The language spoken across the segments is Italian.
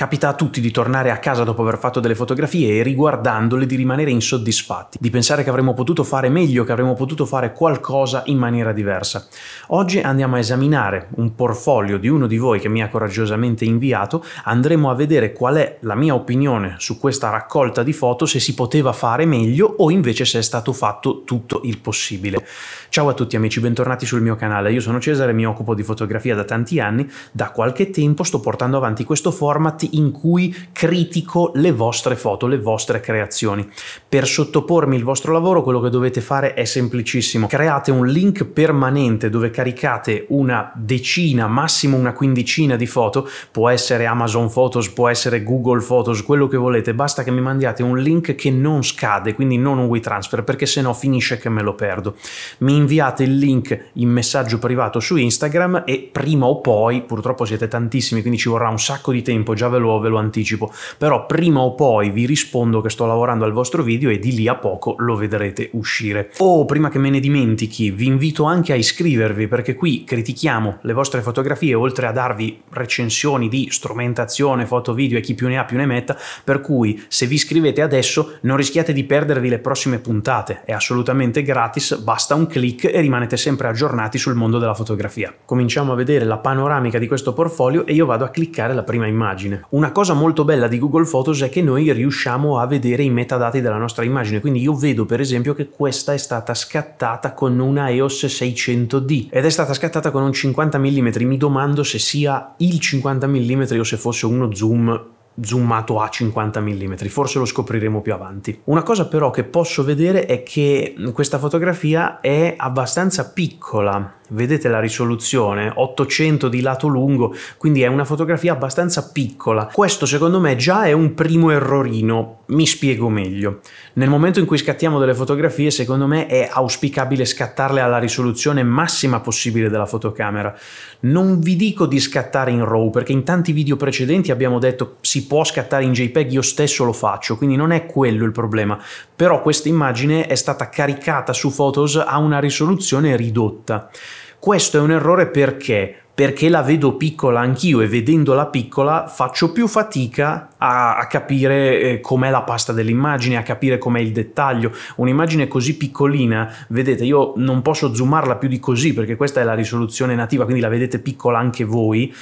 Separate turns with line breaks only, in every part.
Capita a tutti di tornare a casa dopo aver fatto delle fotografie e riguardandole di rimanere insoddisfatti, di pensare che avremmo potuto fare meglio, che avremmo potuto fare qualcosa in maniera diversa. Oggi andiamo a esaminare un portfolio di uno di voi che mi ha coraggiosamente inviato, andremo a vedere qual è la mia opinione su questa raccolta di foto, se si poteva fare meglio o invece se è stato fatto tutto il possibile. Ciao a tutti amici, bentornati sul mio canale, io sono Cesare, mi occupo di fotografia da tanti anni, da qualche tempo sto portando avanti questo format in cui critico le vostre foto, le vostre creazioni. Per sottopormi il vostro lavoro quello che dovete fare è semplicissimo. Create un link permanente dove caricate una decina, massimo una quindicina di foto, può essere Amazon Photos, può essere Google Photos, quello che volete, basta che mi mandiate un link che non scade, quindi non un WeTransfer, perché se no finisce che me lo perdo. Mi inviate il link in messaggio privato su Instagram e prima o poi, purtroppo siete tantissimi, quindi ci vorrà un sacco di tempo, già ve lo, ve lo anticipo, però prima o poi vi rispondo che sto lavorando al vostro video e di lì a poco lo vedrete uscire. Oh, prima che me ne dimentichi, vi invito anche a iscrivervi perché qui critichiamo le vostre fotografie, oltre a darvi recensioni di strumentazione, foto, video e chi più ne ha più ne metta, per cui se vi iscrivete adesso non rischiate di perdervi le prossime puntate, è assolutamente gratis, basta un clic e rimanete sempre aggiornati sul mondo della fotografia. Cominciamo a vedere la panoramica di questo portfolio e io vado a cliccare la prima immagine. Una cosa molto bella di Google Photos è che noi riusciamo a vedere i metadati della nostra immagine, quindi io vedo per esempio che questa è stata scattata con una EOS 600D ed è stata scattata con un 50 mm, mi domando se sia il 50 mm o se fosse uno zoom zoomato a 50 mm, forse lo scopriremo più avanti. Una cosa però che posso vedere è che questa fotografia è abbastanza piccola, vedete la risoluzione 800 di lato lungo, quindi è una fotografia abbastanza piccola. Questo secondo me già è un primo errorino, mi spiego meglio. Nel momento in cui scattiamo delle fotografie secondo me è auspicabile scattarle alla risoluzione massima possibile della fotocamera. Non vi dico di scattare in RAW, perché in tanti video precedenti abbiamo detto si può scattare in JPEG, io stesso lo faccio, quindi non è quello il problema. Però questa immagine è stata caricata su Photos a una risoluzione ridotta. Questo è un errore perché perché la vedo piccola anch'io e vedendola piccola faccio più fatica a, a capire eh, com'è la pasta dell'immagine, a capire com'è il dettaglio. Un'immagine così piccolina, vedete, io non posso zoomarla più di così perché questa è la risoluzione nativa, quindi la vedete piccola anche voi.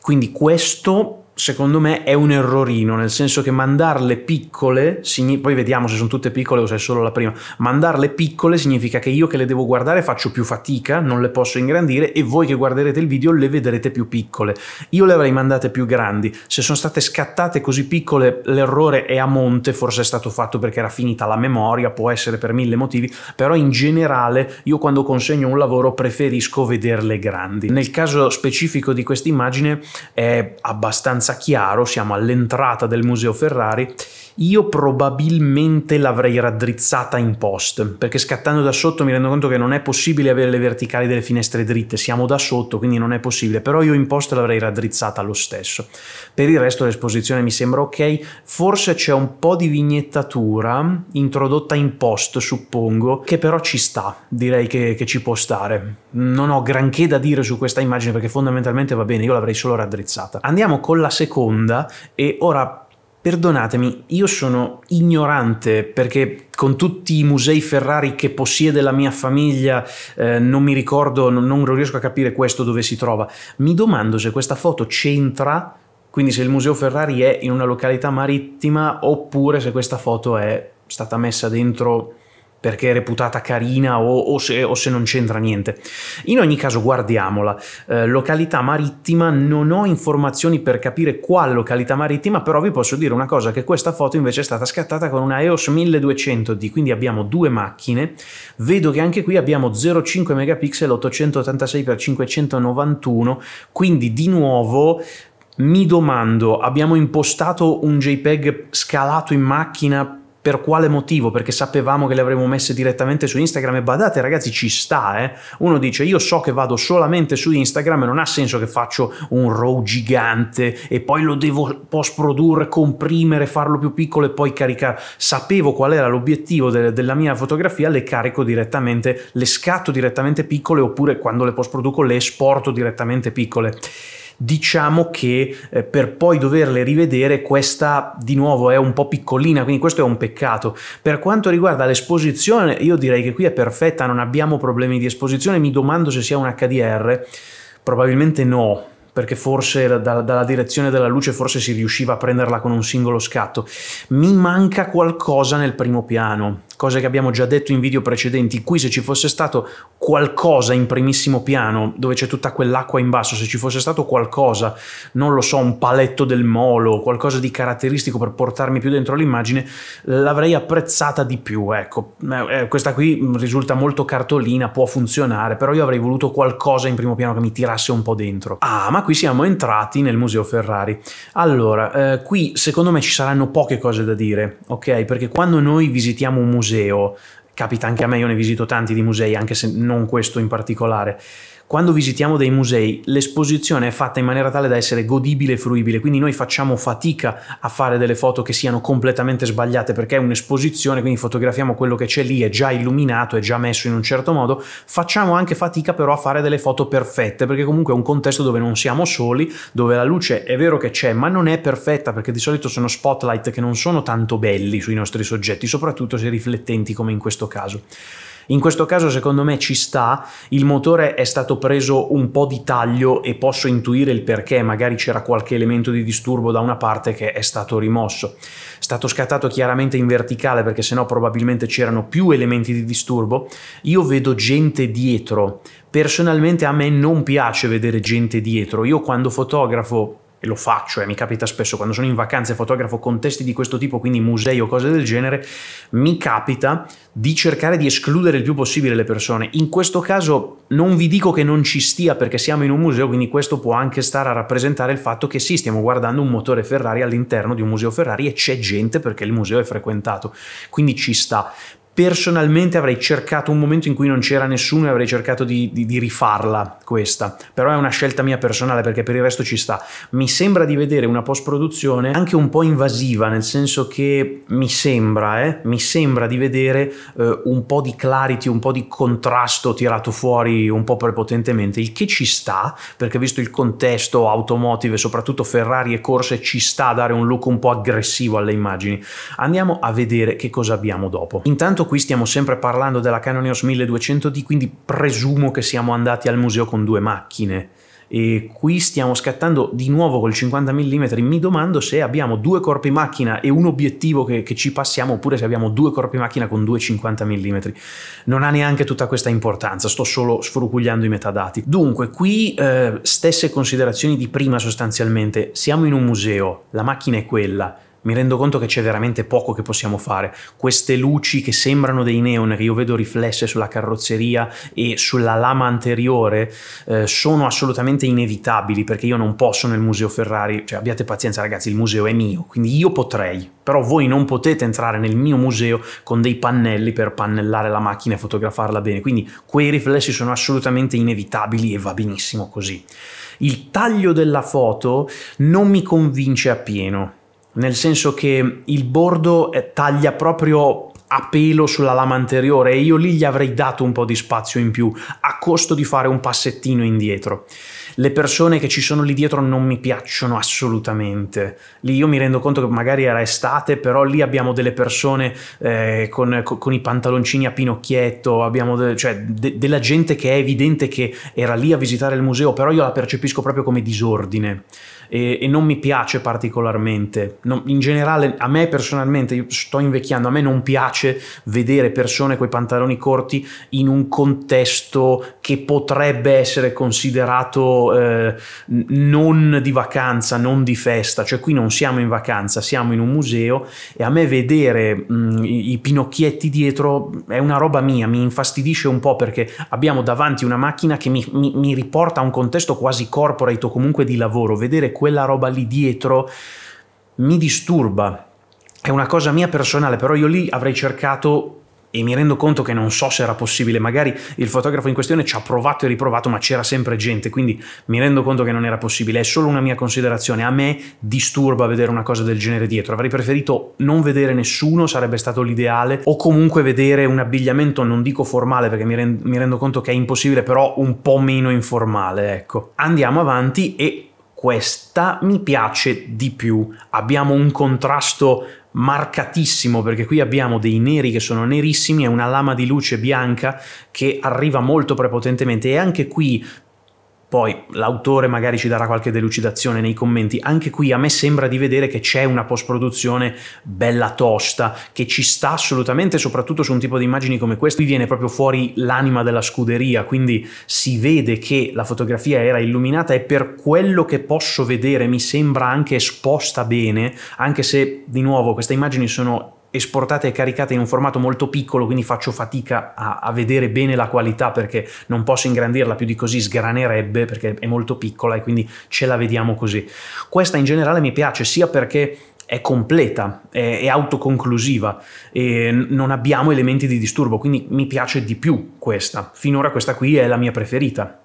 Quindi questo secondo me è un errorino, nel senso che mandarle piccole, poi vediamo se sono tutte piccole o se è solo la prima, mandarle piccole significa che io che le devo guardare faccio più fatica, non le posso ingrandire e voi che guarderete il video le vedrete più piccole. Io le avrei mandate più grandi, se sono state scattate così piccole l'errore è a monte, forse è stato fatto perché era finita la memoria, può essere per mille motivi, però in generale io quando consegno un lavoro preferisco vederle grandi. Nel caso specifico di questa immagine è abbastanza Chiaro, siamo all'entrata del Museo Ferrari io probabilmente l'avrei raddrizzata in post, perché scattando da sotto mi rendo conto che non è possibile avere le verticali delle finestre dritte, siamo da sotto, quindi non è possibile, però io in post l'avrei raddrizzata lo stesso. Per il resto l'esposizione mi sembra ok, forse c'è un po' di vignettatura introdotta in post, suppongo, che però ci sta, direi che, che ci può stare. Non ho granché da dire su questa immagine perché fondamentalmente va bene, io l'avrei solo raddrizzata. Andiamo con la seconda e ora Perdonatemi, io sono ignorante perché con tutti i musei Ferrari che possiede la mia famiglia eh, non mi ricordo, non, non riesco a capire questo dove si trova. Mi domando se questa foto c'entra, quindi se il museo Ferrari è in una località marittima oppure se questa foto è stata messa dentro perché è reputata carina o, o, se, o, se, non c'entra niente. In ogni caso guardiamola. Eh, località marittima, non ho informazioni per capire quale località marittima, però vi posso dire una cosa, che questa foto invece è stata scattata con una EOS 1200D, quindi abbiamo due macchine. Vedo che anche qui abbiamo 0,5 megapixel 886x591, quindi di nuovo mi domando, abbiamo impostato un JPEG scalato in macchina per quale motivo? Perché sapevamo che le avremmo messe direttamente su Instagram e badate ragazzi ci sta, eh? uno dice io so che vado solamente su Instagram e non ha senso che faccio un row gigante e poi lo devo post produrre, comprimere, farlo più piccolo e poi caricare, sapevo qual era l'obiettivo de- della mia fotografia, le carico direttamente, le scatto direttamente piccole oppure quando le post produco le esporto direttamente piccole diciamo che eh, per poi doverle rivedere questa di nuovo è un po' piccolina, quindi questo è un peccato. Per quanto riguarda l'esposizione, io direi che qui è perfetta, non abbiamo problemi di esposizione, mi domando se sia un HDR, probabilmente no, perché forse da, dalla direzione della luce forse si riusciva a prenderla con un singolo scatto. Mi manca qualcosa nel primo piano, cose che abbiamo già detto in video precedenti. Qui se ci fosse stato qualcosa in primissimo piano, dove c'è tutta quell'acqua in basso, se ci fosse stato qualcosa, non lo so, un paletto del molo, qualcosa di caratteristico per portarmi più dentro l'immagine, l'avrei apprezzata di più, ecco. Eh, eh, questa qui mm, risulta molto cartolina, può funzionare, però io avrei voluto qualcosa in primo piano che mi tirasse un po' dentro. Ah, ma qui siamo entrati nel museo Ferrari. Allora, eh, qui secondo me ci saranno poche cose da dire, ok? Perché quando noi visitiamo un museo museo, capita anche a me, io ne visito tanti di musei, anche se non questo in particolare quando visitiamo dei musei l'esposizione è fatta in maniera tale da essere godibile e fruibile, quindi noi facciamo fatica a fare delle foto che siano completamente sbagliate perché è un'esposizione, quindi fotografiamo quello che c'è lì, è già illuminato, è già messo in un certo modo, facciamo anche fatica però a fare delle foto perfette perché comunque è un contesto dove non siamo soli, dove la luce è vero che c'è ma non è perfetta perché di solito sono spotlight che non sono tanto belli sui nostri soggetti, soprattutto se riflettenti come in questo caso. In questo caso secondo me ci sta, il motore è stato preso un po' di taglio e posso intuire il perché, magari c'era qualche elemento di disturbo da una parte che è stato rimosso. È stato scattato chiaramente in verticale perché sennò probabilmente c'erano più elementi di disturbo. Io vedo gente dietro. Personalmente a me non piace vedere gente dietro. Io quando fotografo e lo faccio, eh, mi capita spesso quando sono in vacanza e fotografo contesti di questo tipo, quindi musei o cose del genere, mi capita di cercare di escludere il più possibile le persone. In questo caso non vi dico che non ci stia perché siamo in un museo, quindi questo può anche stare a rappresentare il fatto che sì, stiamo guardando un motore Ferrari all'interno di un museo Ferrari e c'è gente perché il museo è frequentato, quindi ci sta personalmente avrei cercato un momento in cui non c'era nessuno e avrei cercato di, di, di, rifarla questa, però è una scelta mia personale perché per il resto ci sta. Mi sembra di vedere una post produzione anche un po' invasiva, nel senso che mi sembra, eh, mi sembra di vedere eh, un po' di clarity, un po' di contrasto tirato fuori un po' prepotentemente, il che ci sta perché visto il contesto automotive, soprattutto Ferrari e corse, ci sta a dare un look un po' aggressivo alle immagini. Andiamo a vedere che cosa abbiamo dopo. Intanto qui stiamo sempre parlando della Canon EOS 1200D, quindi presumo che siamo andati al museo con due macchine. E qui stiamo scattando di nuovo col 50 mm, mi domando se abbiamo due corpi macchina e un obiettivo che, che, ci passiamo oppure se abbiamo due corpi macchina con due 50 mm. Non ha neanche tutta questa importanza, sto solo sfrucugliando i metadati. Dunque, qui eh, stesse considerazioni di prima sostanzialmente, siamo in un museo, la macchina è quella, mi rendo conto che c'è veramente poco che possiamo fare. Queste luci che sembrano dei neon, che io vedo riflesse sulla carrozzeria e sulla lama anteriore, eh, sono assolutamente inevitabili perché io non posso nel museo Ferrari, cioè abbiate pazienza ragazzi, il museo è mio, quindi io potrei, però voi non potete entrare nel mio museo con dei pannelli per pannellare la macchina e fotografarla bene, quindi quei riflessi sono assolutamente inevitabili e va benissimo così. Il taglio della foto non mi convince appieno nel senso che il bordo eh, taglia proprio a pelo sulla lama anteriore e io lì gli avrei dato un po' di spazio in più a costo di fare un passettino indietro. Le persone che ci sono lì dietro non mi piacciono assolutamente. Lì io mi rendo conto che magari era estate, però lì abbiamo delle persone eh, con, con, i pantaloncini a pinocchietto, abbiamo de cioè de della gente che è evidente che era lì a visitare il museo, però io la percepisco proprio come disordine e, e non mi piace particolarmente. Non, in generale, a me personalmente, io sto invecchiando, a me non piace vedere persone con i pantaloni corti in un contesto che potrebbe essere considerato eh, non di vacanza, non di festa, cioè qui non siamo in vacanza, siamo in un museo e a me vedere mh, mm, i, i pinocchietti dietro è una roba mia, mi infastidisce un po' perché abbiamo davanti una macchina che mi, mi, mi riporta a un contesto quasi corporate o comunque di lavoro, vedere quella roba lì dietro mi disturba. È una cosa mia personale, però io lì avrei cercato e mi rendo conto che non so se era possibile, magari il fotografo in questione ci ha provato e riprovato, ma c'era sempre gente, quindi mi rendo conto che non era possibile, è solo una mia considerazione, a me disturba vedere una cosa del genere dietro, avrei preferito non vedere nessuno, sarebbe stato l'ideale, o comunque vedere un abbigliamento, non dico formale perché mi, rend mi rendo conto che è impossibile, però un po' meno informale, ecco. Andiamo avanti e questa mi piace di più. Abbiamo un contrasto marcatissimo perché qui abbiamo dei neri che sono nerissimi e una lama di luce bianca che arriva molto prepotentemente e anche qui poi l'autore magari ci darà qualche delucidazione nei commenti. Anche qui a me sembra di vedere che c'è una post-produzione bella tosta, che ci sta assolutamente, soprattutto su un tipo di immagini come questa. Qui viene proprio fuori l'anima della scuderia, quindi si vede che la fotografia era illuminata e per quello che posso vedere mi sembra anche esposta bene, anche se di nuovo queste immagini sono esportata e caricata in un formato molto piccolo, quindi faccio fatica a, a, vedere bene la qualità perché non posso ingrandirla più di così, sgranerebbe perché è molto piccola e quindi ce la vediamo così. Questa in generale mi piace sia perché è completa, è, è autoconclusiva e non abbiamo elementi di disturbo, quindi mi piace di più questa. Finora questa qui è la mia preferita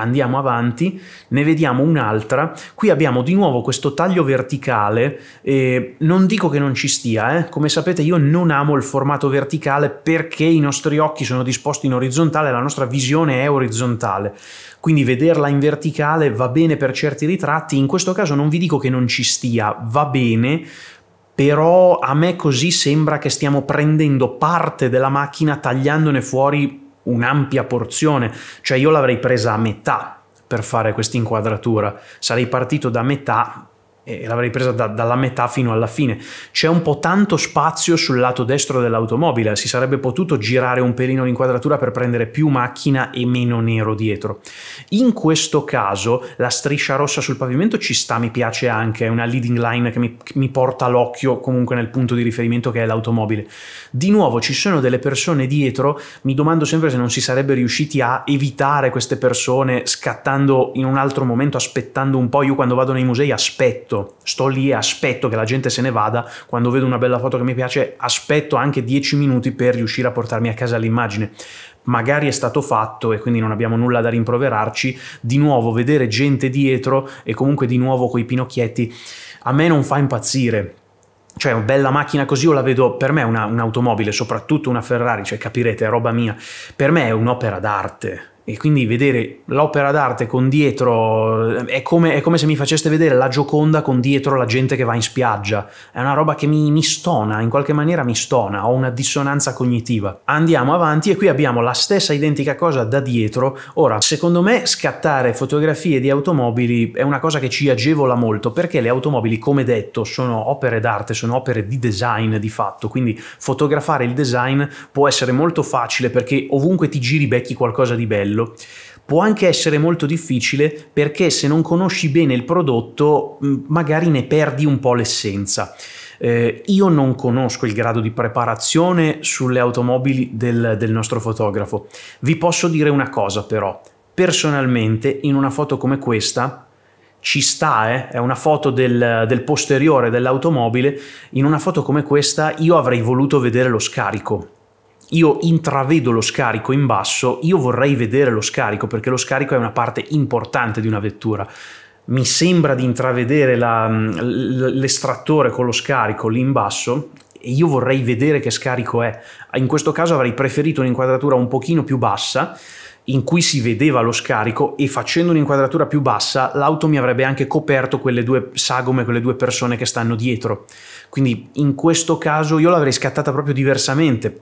andiamo avanti, ne vediamo un'altra, qui abbiamo di nuovo questo taglio verticale, eh, non dico che non ci stia, eh. come sapete io non amo il formato verticale perché i nostri occhi sono disposti in orizzontale, la nostra visione è orizzontale, quindi vederla in verticale va bene per certi ritratti, in questo caso non vi dico che non ci stia, va bene, però a me così sembra che stiamo prendendo parte della macchina tagliandone fuori un'ampia porzione, cioè io l'avrei presa a metà per fare questa inquadratura, sarei partito da metà e l'avrei presa da, dalla metà fino alla fine. C'è un po' tanto spazio sul lato destro dell'automobile, si sarebbe potuto girare un pelino l'inquadratura per prendere più macchina e meno nero dietro. In questo caso la striscia rossa sul pavimento ci sta, mi piace anche, è una leading line che mi, che mi porta l'occhio comunque nel punto di riferimento che è l'automobile. Di nuovo ci sono delle persone dietro, mi domando sempre se non si sarebbe riusciti a evitare queste persone scattando in un altro momento, aspettando un po', io quando vado nei musei aspetto sto lì e aspetto che la gente se ne vada, quando vedo una bella foto che mi piace aspetto anche 10 minuti per riuscire a portarmi a casa l'immagine. Magari è stato fatto e quindi non abbiamo nulla da rimproverarci, di nuovo vedere gente dietro e comunque di nuovo coi pinocchietti a me non fa impazzire. Cioè, una bella macchina così io la vedo, per me è una, un'automobile, soprattutto una Ferrari, cioè capirete, è roba mia. Per me è un'opera d'arte, e quindi vedere l'opera d'arte con dietro eh, è come, è come, se mi faceste vedere la Gioconda con dietro la gente che va in spiaggia. È una roba che mi, mi stona, in qualche maniera mi stona, ho una dissonanza cognitiva. Andiamo avanti e qui abbiamo la stessa identica cosa da dietro. Ora, secondo me scattare fotografie di automobili è una cosa che ci agevola molto perché le automobili, come detto, sono opere d'arte, sono opere di design di fatto, quindi fotografare il design può essere molto facile perché ovunque ti giri becchi qualcosa di bello quello. Può anche essere molto difficile perché se non conosci bene il prodotto mm, magari ne perdi un po' l'essenza. Eh, io non conosco il grado di preparazione sulle automobili del, del nostro fotografo. Vi posso dire una cosa però, personalmente in una foto come questa ci sta, eh? è una foto del, del, posteriore dell'automobile, in una foto come questa io avrei voluto vedere lo scarico io intravedo lo scarico in basso, io vorrei vedere lo scarico perché lo scarico è una parte importante di una vettura. Mi sembra di intravedere la, mm, l'estrattore con lo scarico lì in basso e io vorrei vedere che scarico è. In questo caso avrei preferito un'inquadratura un pochino più bassa in cui si vedeva lo scarico e facendo un'inquadratura più bassa l'auto mi avrebbe anche coperto quelle due sagome, quelle due persone che stanno dietro. Quindi in questo caso io l'avrei scattata proprio diversamente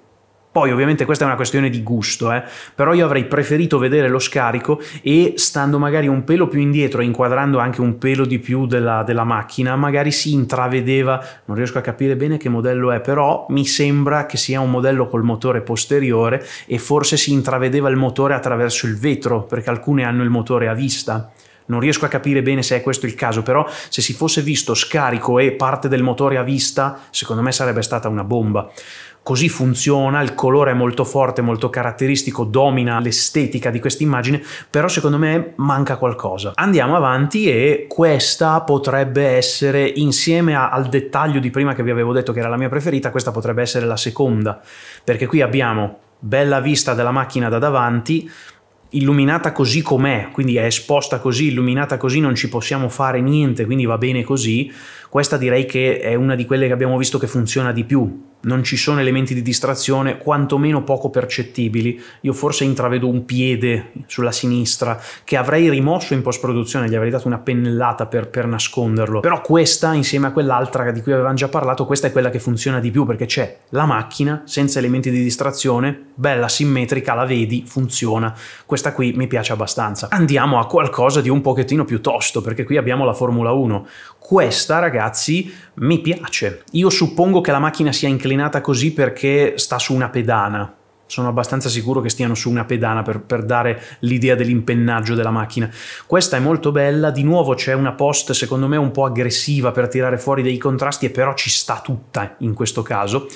poi ovviamente questa è una questione di gusto, eh? però io avrei preferito vedere lo scarico e stando magari un pelo più indietro inquadrando anche un pelo di più della, della, macchina, magari si intravedeva, non riesco a capire bene che modello è, però mi sembra che sia un modello col motore posteriore e forse si intravedeva il motore attraverso il vetro, perché alcune hanno il motore a vista. Non riesco a capire bene se è questo il caso, però se si fosse visto scarico e parte del motore a vista, secondo me sarebbe stata una bomba così funziona, il colore è molto forte, molto caratteristico, domina l'estetica di questa immagine, però secondo me manca qualcosa. Andiamo avanti e questa potrebbe essere, insieme a, al dettaglio di prima che vi avevo detto che era la mia preferita, questa potrebbe essere la seconda, perché qui abbiamo bella vista della macchina da davanti, illuminata così com'è, quindi è esposta così, illuminata così, non ci possiamo fare niente, quindi va bene così. Questa direi che è una di quelle che abbiamo visto che funziona di più, non ci sono elementi di distrazione, quantomeno poco percettibili. Io forse intravedo un piede sulla sinistra che avrei rimosso in post-produzione, gli avrei dato una pennellata per, per, nasconderlo. Però questa, insieme a quell'altra di cui avevamo già parlato, questa è quella che funziona di più perché c'è la macchina senza elementi di distrazione, bella, simmetrica, la vedi, funziona. Questa qui mi piace abbastanza. Andiamo a qualcosa di un pochettino più tosto perché qui abbiamo la Formula 1. Questa, ragazzi, mi piace. Io suppongo che la macchina sia inclinata così perché sta su una pedana. Sono abbastanza sicuro che stiano su una pedana per, per dare l'idea dell'impennaggio della macchina. Questa è molto bella, di nuovo c'è una post secondo me un po' aggressiva per tirare fuori dei contrasti e però ci sta tutta in questo caso.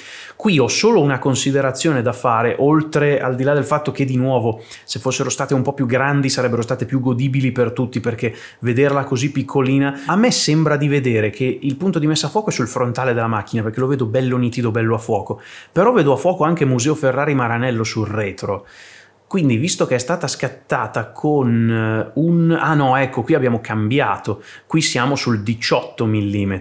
Qui ho solo una considerazione da fare, oltre al di là del fatto che di nuovo, se fossero state un po' più grandi sarebbero state più godibili per tutti, perché vederla così piccolina, a me sembra di vedere che il punto di messa a fuoco è sul frontale della macchina, perché lo vedo bello nitido, bello a fuoco, però vedo a fuoco anche Museo Ferrari Maranello sul retro. Quindi, visto che è stata scattata con eh, un... Ah no, ecco, qui abbiamo cambiato. Qui siamo sul 18 mm.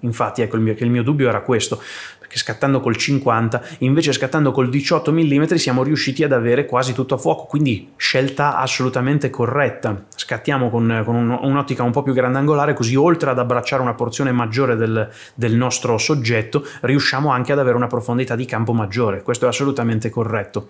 Infatti, ecco, il mio, il mio dubbio era questo perché scattando col 50 invece scattando col 18 mm siamo riusciti ad avere quasi tutto a fuoco, quindi scelta assolutamente corretta. Scattiamo con, con un'ottica un po' più grandangolare così oltre ad abbracciare una porzione maggiore del, del nostro soggetto riusciamo anche ad avere una profondità di campo maggiore, questo è assolutamente corretto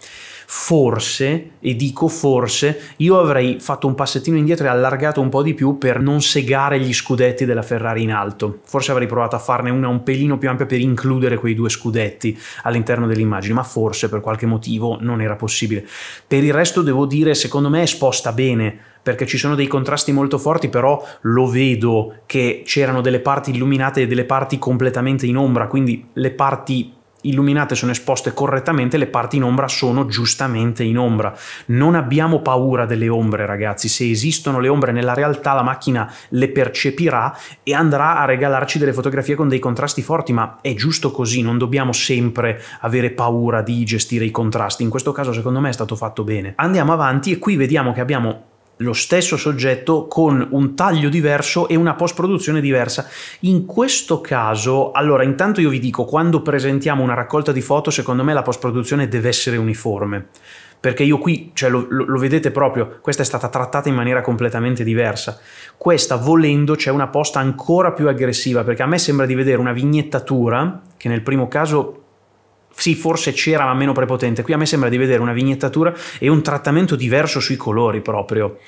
forse, e dico forse, io avrei fatto un passettino indietro e allargato un po' di più per non segare gli scudetti della Ferrari in alto. Forse avrei provato a farne una un pelino più ampia per includere quei due scudetti all'interno dell'immagine, ma forse per qualche motivo non era possibile. Per il resto devo dire, secondo me è sposta bene perché ci sono dei contrasti molto forti, però lo vedo che c'erano delle parti illuminate e delle parti completamente in ombra, quindi le parti illuminate sono esposte correttamente, le parti in ombra sono giustamente in ombra. Non abbiamo paura delle ombre, ragazzi. Se esistono le ombre nella realtà, la macchina le percepirà e andrà a regalarci delle fotografie con dei contrasti forti, ma è giusto così, non dobbiamo sempre avere paura di gestire i contrasti. In questo caso, secondo me, è stato fatto bene. Andiamo avanti e qui vediamo che abbiamo lo stesso soggetto con un taglio diverso e una post produzione diversa. In questo caso, allora, intanto io vi dico, quando presentiamo una raccolta di foto, secondo me la post produzione deve essere uniforme. Perché io qui, cioè, lo, lo vedete proprio, questa è stata trattata in maniera completamente diversa. Questa, volendo, c'è una posta ancora più aggressiva, perché a me sembra di vedere una vignettatura, che nel primo caso sì, forse c'era ma meno prepotente. Qui a me sembra di vedere una vignettatura e un trattamento diverso sui colori proprio.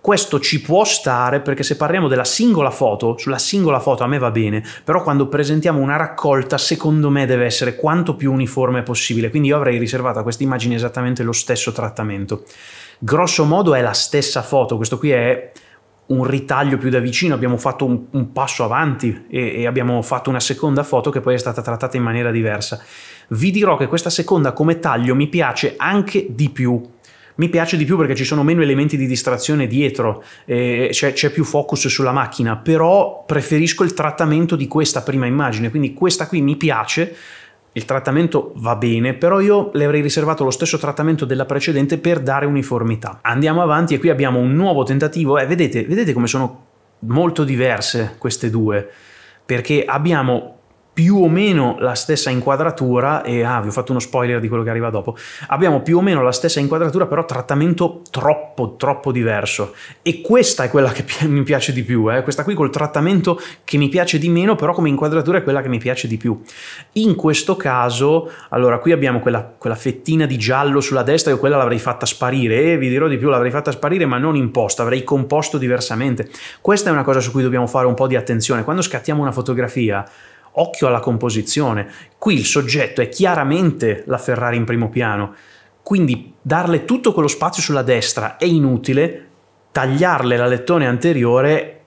Questo ci può stare perché se parliamo della singola foto, sulla singola foto a me va bene, però quando presentiamo una raccolta secondo me deve essere quanto più uniforme possibile, quindi io avrei riservato a questa immagine esattamente lo stesso trattamento. Grosso modo è la stessa foto, questo qui è un ritaglio più da vicino, abbiamo fatto un, un passo avanti e, e abbiamo fatto una seconda foto che poi è stata trattata in maniera diversa vi dirò che questa seconda come taglio mi piace anche di più mi piace di più perché ci sono meno elementi di distrazione dietro, eh, c'è, c'è, più focus sulla macchina, però preferisco il trattamento di questa prima immagine, quindi questa qui mi piace, il trattamento va bene, però io le avrei riservato lo stesso trattamento della precedente per dare uniformità. Andiamo avanti e qui abbiamo un nuovo tentativo, eh, vedete, vedete come sono molto diverse queste due, perché abbiamo più o meno la stessa inquadratura e ah, vi ho fatto uno spoiler di quello che arriva dopo. Abbiamo più o meno la stessa inquadratura, però trattamento troppo troppo diverso e questa è quella che mi piace di più, eh? questa qui col trattamento che mi piace di meno, però come inquadratura è quella che mi piace di più. In questo caso, allora qui abbiamo quella, quella fettina di giallo sulla destra, io quella l'avrei fatta sparire e vi dirò di più, l'avrei fatta sparire ma non imposta, avrei composto diversamente. Questa è una cosa su cui dobbiamo fare un po' di attenzione. Quando scattiamo una fotografia, Occhio alla composizione. Qui il soggetto è chiaramente la Ferrari in primo piano, quindi darle tutto quello spazio sulla destra è inutile, tagliarle la lettone anteriore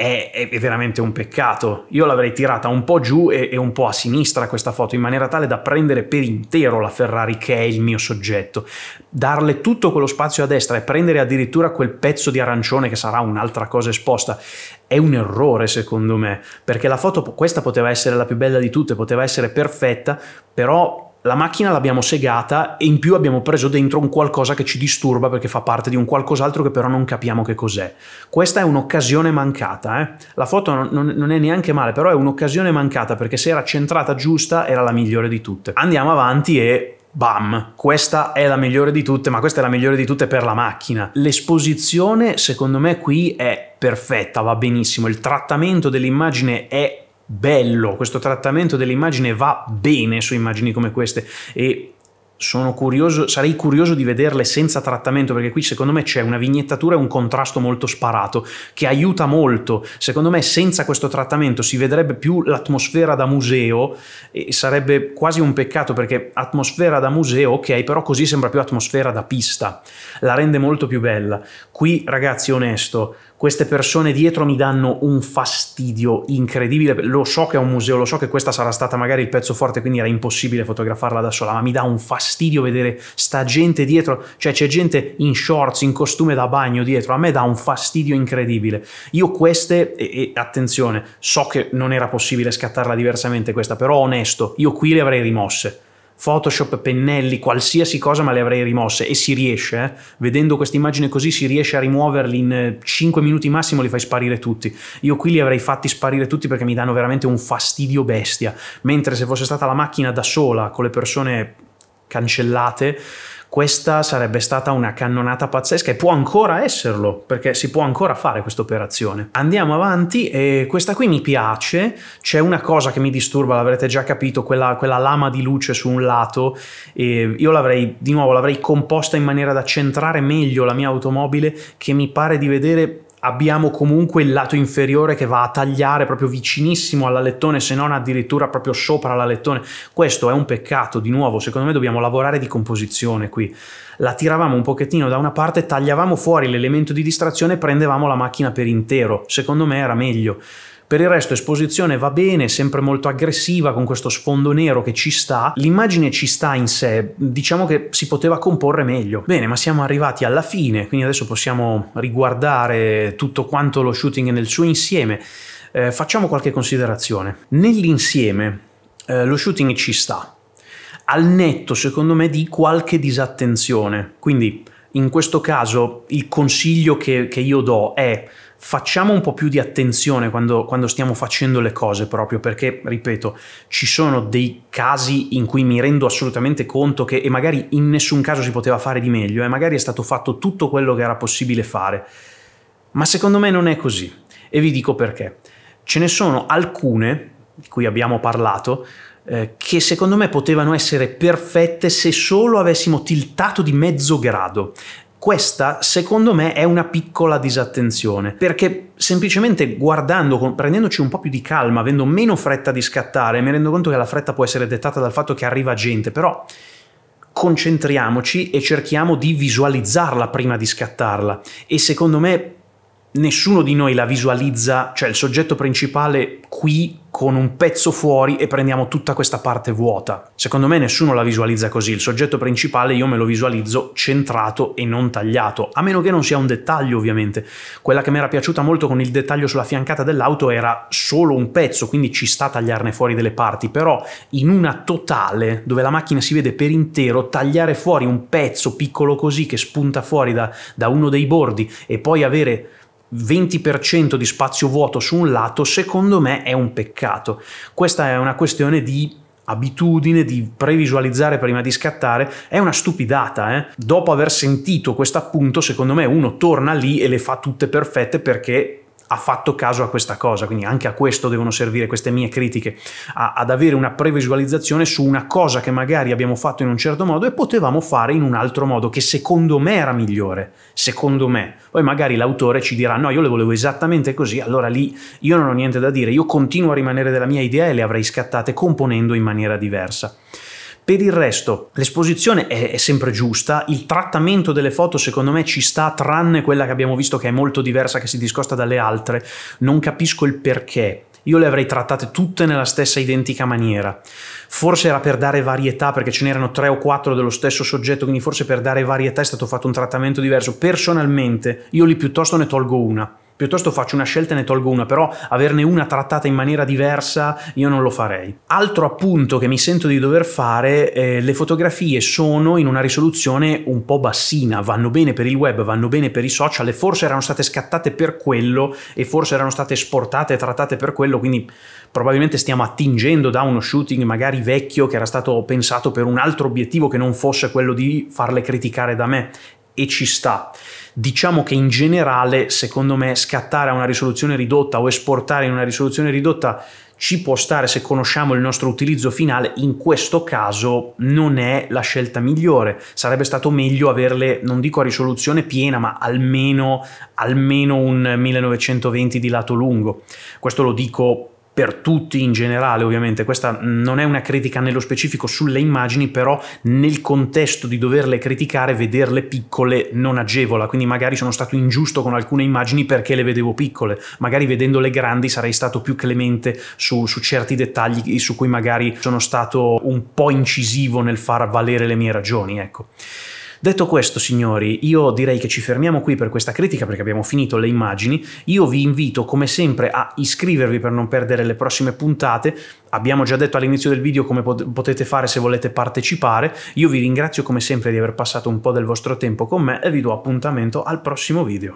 è, è, veramente un peccato. Io l'avrei tirata un po' giù e, e, un po' a sinistra questa foto, in maniera tale da prendere per intero la Ferrari che è il mio soggetto, darle tutto quello spazio a destra e prendere addirittura quel pezzo di arancione che sarà un'altra cosa esposta. È un errore secondo me, perché la foto, questa poteva essere la più bella di tutte, poteva essere perfetta, però la macchina l'abbiamo segata e in più abbiamo preso dentro un qualcosa che ci disturba perché fa parte di un qualcos'altro che però non capiamo che cos'è. Questa è un'occasione mancata. Eh? La foto non, non, è neanche male, però è un'occasione mancata perché se era centrata giusta era la migliore di tutte. Andiamo avanti e... Bam, questa è la migliore di tutte, ma questa è la migliore di tutte per la macchina. L'esposizione, secondo me, qui è perfetta, va benissimo. Il trattamento dell'immagine è bello, questo trattamento dell'immagine va bene su immagini come queste e sono curioso, sarei curioso di vederle senza trattamento perché qui secondo me c'è una vignettatura e un contrasto molto sparato che aiuta molto. Secondo me senza questo trattamento si vedrebbe più l'atmosfera da museo e sarebbe quasi un peccato perché atmosfera da museo, ok, però così sembra più atmosfera da pista. La rende molto più bella. Qui ragazzi, onesto, queste persone dietro mi danno un fastidio incredibile. Lo so che è un museo, lo so che questa sarà stata magari il pezzo forte, quindi era impossibile fotografarla da sola, ma mi dà un fastidio vedere sta gente dietro, cioè c'è gente in shorts, in costume da bagno dietro, a me dà un fastidio incredibile. Io queste, e, e attenzione, so che non era possibile scattarla diversamente questa, però onesto, io qui le avrei rimosse Photoshop, pennelli, qualsiasi cosa, ma le avrei rimosse e si riesce, eh? vedendo questa immagine così si riesce a rimuoverli in 5 eh, minuti massimo, li fai sparire tutti. Io qui li avrei fatti sparire tutti perché mi danno veramente un fastidio bestia, mentre se fosse stata la macchina da sola con le persone cancellate questa sarebbe stata una cannonata pazzesca e può ancora esserlo, perché si può ancora fare questa operazione. Andiamo avanti e questa qui mi piace, c'è una cosa che mi disturba, l'avrete già capito, quella, quella, lama di luce su un lato, e io l'avrei, di nuovo, l'avrei composta in maniera da centrare meglio la mia automobile che mi pare di vedere abbiamo comunque il lato inferiore che va a tagliare proprio vicinissimo all'alettone, se non addirittura proprio sopra l'alettone. Questo è un peccato, di nuovo, secondo me dobbiamo lavorare di composizione qui. La tiravamo un pochettino da una parte, tagliavamo fuori l'elemento di distrazione e prendevamo la macchina per intero. Secondo me era meglio. Per il resto esposizione va bene, sempre molto aggressiva con questo sfondo nero che ci sta, l'immagine ci sta in sé, diciamo che si poteva comporre meglio. Bene, ma siamo arrivati alla fine, quindi adesso possiamo riguardare tutto quanto lo shooting nel suo insieme. Eh, facciamo qualche considerazione. Nell'insieme eh, lo shooting ci sta, al netto secondo me di qualche disattenzione, quindi in questo caso il consiglio che, che io do è facciamo un po' più di attenzione quando, quando, stiamo facendo le cose proprio perché, ripeto, ci sono dei casi in cui mi rendo assolutamente conto che e magari in nessun caso si poteva fare di meglio e eh, magari è stato fatto tutto quello che era possibile fare. Ma secondo me non è così e vi dico perché. Ce ne sono alcune di cui abbiamo parlato eh, che secondo me potevano essere perfette se solo avessimo tiltato di mezzo grado. Questa, secondo me, è una piccola disattenzione, perché semplicemente guardando, prendendoci un po' più di calma, avendo meno fretta di scattare, mi rendo conto che la fretta può essere dettata dal fatto che arriva gente, però concentriamoci e cerchiamo di visualizzarla prima di scattarla. E secondo me nessuno di noi la visualizza, cioè il soggetto principale qui con un pezzo fuori e prendiamo tutta questa parte vuota. Secondo me nessuno la visualizza così, il soggetto principale io me lo visualizzo centrato e non tagliato, a meno che non sia un dettaglio ovviamente. Quella che mi era piaciuta molto con il dettaglio sulla fiancata dell'auto era solo un pezzo, quindi ci sta a tagliarne fuori delle parti, però in una totale, dove la macchina si vede per intero, tagliare fuori un pezzo piccolo così che spunta fuori da, da uno dei bordi e poi avere 20% di spazio vuoto su un lato, secondo me è un peccato. Questa è una questione di abitudine di previsualizzare prima di scattare è una stupidata. Eh? Dopo aver sentito questo appunto, secondo me uno torna lì e le fa tutte perfette perché ha fatto caso a questa cosa, quindi anche a questo devono servire queste mie critiche, a, ad avere una previsualizzazione su una cosa che magari abbiamo fatto in un certo modo e potevamo fare in un altro modo che secondo me era migliore, secondo me. Poi magari l'autore ci dirà no, io le volevo esattamente così, allora lì io non ho niente da dire, io continuo a rimanere della mia idea e le avrei scattate componendo in maniera diversa. Per il resto, l'esposizione è, è, sempre giusta, il trattamento delle foto secondo me ci sta, tranne quella che abbiamo visto che è molto diversa, che si discosta dalle altre. Non capisco il perché. Io le avrei trattate tutte nella stessa identica maniera. Forse era per dare varietà, perché ce n'erano tre o quattro dello stesso soggetto, quindi forse per dare varietà è stato fatto un trattamento diverso. Personalmente, io lì piuttosto ne tolgo una piuttosto faccio una scelta e ne tolgo una, però averne una trattata in maniera diversa io non lo farei. Altro appunto che mi sento di dover fare, eh, le fotografie sono in una risoluzione un po' bassina, vanno bene per il web, vanno bene per i social e forse erano state scattate per quello e forse erano state esportate e trattate per quello, quindi probabilmente stiamo attingendo da uno shooting magari vecchio che era stato pensato per un altro obiettivo che non fosse quello di farle criticare da me e ci sta. Diciamo che in generale, secondo me, scattare a una risoluzione ridotta o esportare in una risoluzione ridotta ci può stare se conosciamo il nostro utilizzo finale, in questo caso non è la scelta migliore. Sarebbe stato meglio averle, non dico a risoluzione piena, ma almeno, almeno un 1920 di lato lungo. Questo lo dico per tutti in generale, ovviamente questa non è una critica nello specifico sulle immagini, però nel contesto di doverle criticare, vederle piccole non agevola, quindi magari sono stato ingiusto con alcune immagini perché le vedevo piccole, magari vedendole grandi sarei stato più clemente su, su certi dettagli su cui magari sono stato un po' incisivo nel far valere le mie ragioni, ecco. Detto questo, signori, io direi che ci fermiamo qui per questa critica perché abbiamo finito le immagini. Io vi invito come sempre a iscrivervi per non perdere le prossime puntate. Abbiamo già detto all'inizio del video come pot potete fare se volete partecipare. Io vi ringrazio come sempre di aver passato un po' del vostro tempo con me e vi do appuntamento al prossimo video.